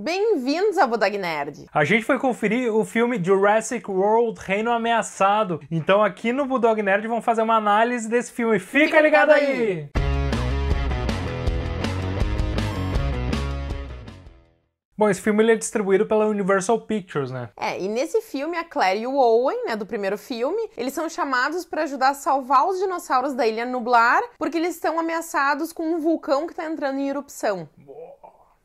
Bem-vindos à Budag Nerd! A gente foi conferir o filme Jurassic World Reino Ameaçado. Então aqui no Budog Nerd vamos fazer uma análise desse filme. Fica, Fica ligado, ligado, aí. aí. Bom, esse filme ele é distribuído pela Universal Pictures, né? É, e nesse filme a Claire e o Owen, né, do primeiro filme, eles são chamados para ajudar a salvar os dinossauros da Ilha Nublar, porque eles estão ameaçados com um vulcão que tá entrando em erupção. Boa.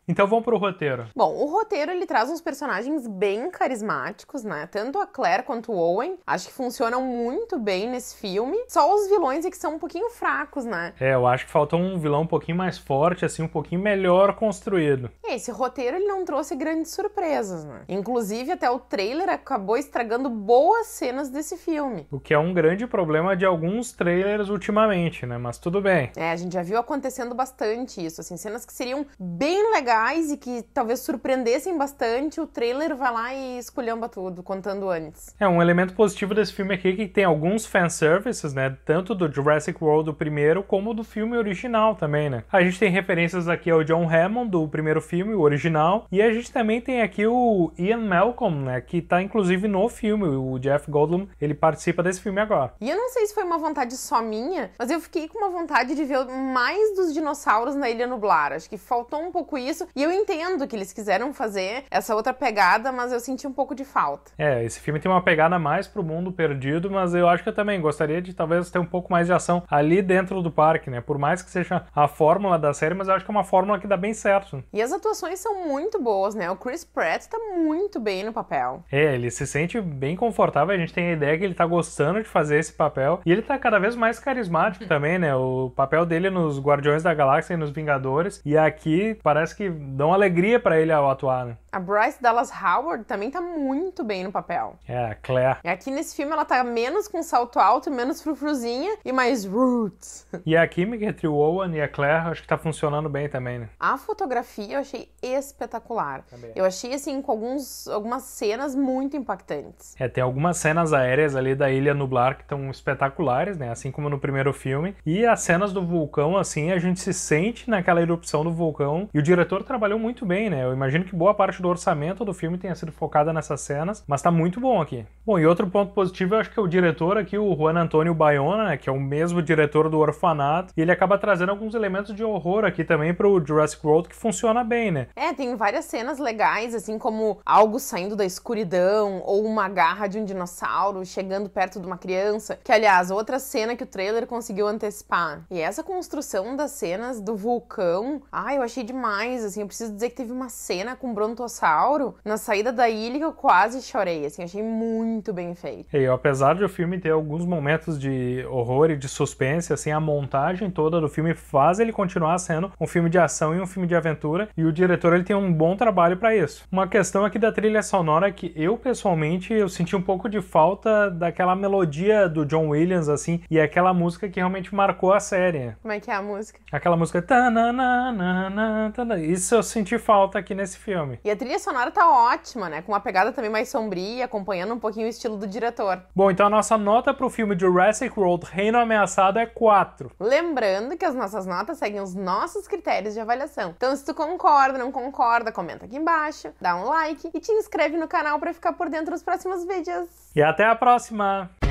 Então vamos pro roteiro. Bom, o roteiro ele traz uns personagens bem carismáticos, né? Tanto a Claire quanto o Owen, acho que funcionam muito bem nesse filme. Só os vilões é que são um pouquinho fracos, né? É, eu acho que falta um vilão um pouquinho mais forte, assim, um pouquinho melhor construído. esse roteiro ele não trouxe grandes surpresas, né? Inclusive até o trailer acabou estragando boas cenas desse filme. O que é um grande problema de alguns trailers ultimamente, né? Mas tudo bem. É, a gente já viu acontecendo bastante isso, assim, cenas que seriam bem legais legais e que talvez surpreendessem bastante, o trailer vai lá e esculhamba tudo, contando antes. É, um elemento positivo desse filme aqui é que tem alguns fanservices, né? Tanto do Jurassic World, do primeiro, como do filme original também, né? A gente tem referências aqui ao John Hammond, do primeiro filme, o original, e a gente também tem aqui o Ian Malcolm, né? Que tá inclusive no filme, o Jeff Goldblum, ele participa desse filme agora. E eu não sei se foi uma vontade só minha, mas eu fiquei com uma vontade de ver mais dos dinossauros na Ilha Nublar. Acho que faltou um pouco isso, isso. E eu entendo que eles quiseram fazer essa outra pegada, mas eu senti um pouco de falta. É, esse filme tem uma pegada mais pro mundo perdido, mas eu acho que eu também gostaria de talvez ter um pouco mais de ação ali dentro do parque, né? Por mais que seja a fórmula da série, mas eu acho que é uma fórmula que dá bem certo. E as atuações são muito boas, né? O Chris Pratt tá muito bem no papel. É, ele se sente bem confortável, a gente tem a ideia que ele tá gostando de fazer esse papel. E ele tá cada vez mais carismático também, né? O papel dele nos Guardiões da Galáxia e nos Vingadores. E aqui parece que dão alegria para ele ao atuar, né? A Bryce Dallas Howard também tá muito bem no papel. É, a Claire. E aqui nesse filme ela tá menos com salto alto, menos frufruzinha e mais roots. E a química entre o Owen e a Claire acho que tá funcionando bem também, né? A fotografia eu achei espetacular. Também. É. Eu achei, assim, com alguns, algumas cenas muito impactantes. É, tem algumas cenas aéreas ali da Ilha Nublar que estão espetaculares, né? Assim como no primeiro filme. E as cenas do vulcão, assim, a gente se sente naquela erupção do vulcão e o diretor trabalhou muito bem, né? Eu imagino que boa parte do orçamento do filme tenha sido focada nessas cenas, mas tá muito bom aqui. Bom, e outro ponto positivo, eu acho que é o diretor aqui, o Juan Antônio Bayona, né, que é o mesmo diretor do Orfanato, e ele acaba trazendo alguns elementos de horror aqui também pro Jurassic World que funciona bem, né? É, tem várias cenas legais, assim como algo saindo da escuridão ou uma garra de um dinossauro chegando perto de uma criança, que aliás, outra cena que o trailer conseguiu antecipar. E essa construção das cenas do vulcão, ai, eu achei demais, assim, assim, eu preciso dizer que teve uma cena com o brontossauro na saída da ilha que eu quase chorei, assim, achei muito bem feito. E apesar de o filme ter alguns momentos de horror e de suspense, assim, a montagem toda do filme faz ele continuar sendo um filme de ação e um filme de aventura, e o diretor ele tem um bom trabalho para isso. Uma questão aqui da trilha sonora que eu pessoalmente eu senti um pouco de falta daquela melodia do John Williams assim, e aquela música que realmente marcou a série. Como é que é a música? Aquela música tananana, tanana, isso eu senti falta aqui nesse filme. E a trilha sonora tá ótima, né? Com uma pegada também mais sombria, acompanhando um pouquinho o estilo do diretor. Bom, então a nossa nota pro filme Jurassic World Reino Ameaçado é 4. Lembrando que as nossas notas seguem os nossos critérios de avaliação. Então se tu concorda, ou não concorda, comenta aqui embaixo, dá um like e te inscreve no canal para ficar por dentro dos próximos vídeos. E até a próxima!